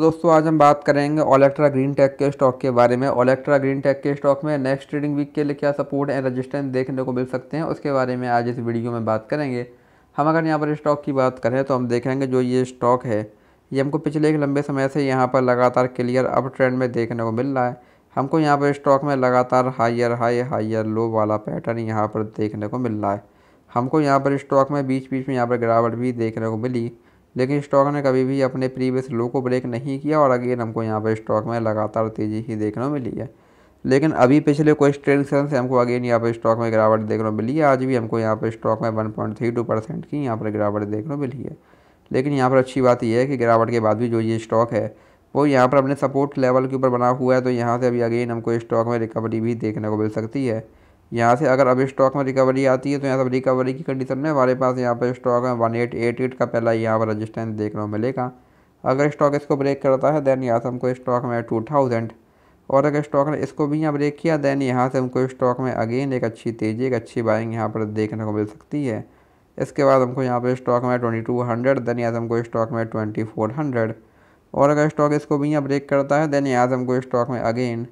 तो दोस्तों आज हम बात करेंगे ओलेक्ट्रा ग्रीन टेक के स्टॉक के बारे में ओलेक्ट्रा ग्रीन टेक के स्टॉक में नेक्स्ट ट्रेडिंग वीक के लिए क्या सपोर्ट एंड रेजिस्टेंस देखने को मिल सकते हैं उसके बारे में आज इस वीडियो में बात करेंगे हम अगर यहाँ पर स्टॉक की बात करें तो हम देखेंगे जो ये स्टॉक है ये हमको पिछले एक लंबे समय से यहाँ पर लगातार क्लियर अप ट्रेंड में देखने को मिल रहा है हमको यहाँ पर स्टॉक में लगातार हायर हाई हायर लो वाला पैटर्न यहाँ पर देखने को मिल रहा है हमको यहाँ पर स्टॉक में बीच बीच में यहाँ पर गिरावट भी देखने को मिली लेकिन स्टॉक ने कभी भी अपने प्रीवियस लो को ब्रेक नहीं किया और अगेन हमको यहाँ पर स्टॉक में लगातार तेज़ी ही देखने को मिली है लेकिन अभी पिछले कुछ ट्रेडिंग सेशन से हमको अगेन यहाँ पर स्टॉक में गिरावट देखने को मिली है आज भी हमको यहाँ पर स्टॉक में one point three two percent की यहाँ पर गिरावट देखने को मिली है लेकिन यहाँ पर अच्छी बात यह है कि गिरावट के बाद भी जो ये स्टॉक है वो यहाँ पर अपने सपोर्ट लेवल के ऊपर बना हुआ है तो यहाँ से अभी अगेन हमको स्टॉक में रिकवरी भी देखने को मिल सकती है यहाँ से अगर अभी स्टॉक में रिकवरी आती है तो यहाँ सब रिकवरी की कंडीशन में हमारे पास यहाँ पर स्टॉक में वन एट एट एट का पहला यहाँ पर रजिस्टेंस देखने को मिलेगा अगर स्टॉक इसको ब्रेक करता है देन यहाँ से हमको स्टॉक में टू थाउजेंड और अगर स्टॉक ने इसको भी यहाँ ब्रेक किया देन यहाँ से हमको स्टॉक में अगेन एक अच्छी तेज़ी एक अच्छी बाइंग यहाँ पर देखने को मिल सकती है इसके बाद हमको यहाँ पर स्टॉक में ट्वेंटी टू हंड्रेड देन यहाँ से हमको स्टॉक में ट्वेंटी फोर हंड्रेड और अगर स्टॉक इसको भी यहाँ ब्रेक करता है देन यहाँ से हमको स्टॉक में again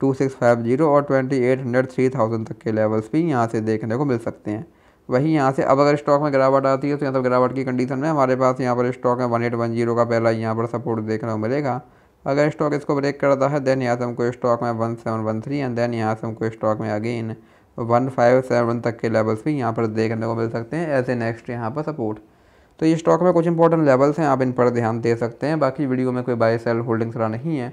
two six five zero और twenty eight hundred three thousand तक के लेवल्स भी यहाँ से देखने को मिल सकते हैं वहीं यहाँ से अब अगर स्टॉक में गिरावट आती है तो यहाँ तो गिरावट की कंडीशन में हमारे पास यहाँ पर स्टॉक है वन एट वन जीरो का पहला यहाँ पर सपोर्ट देखने को मिलेगा अगर स्टॉक इसको ब्रेक करता है देन यहाँ से हमको स्टॉक में one seven one three and then यहाँ से हमको स्टॉक में अगेन वन फाइव सेवन तक के लेवल्स भी यहाँ पर देखने को मिल सकते हैं ऐसे नेक्स्ट यहाँ पर सपोर्ट तो ये स्टॉक में कुछ इंपॉर्टेंट लेवल्स हैं आप इन पर ध्यान दे सकते हैं बाकी वीडियो में कोई बाय सेल होल्डिंग्स रहा नहीं है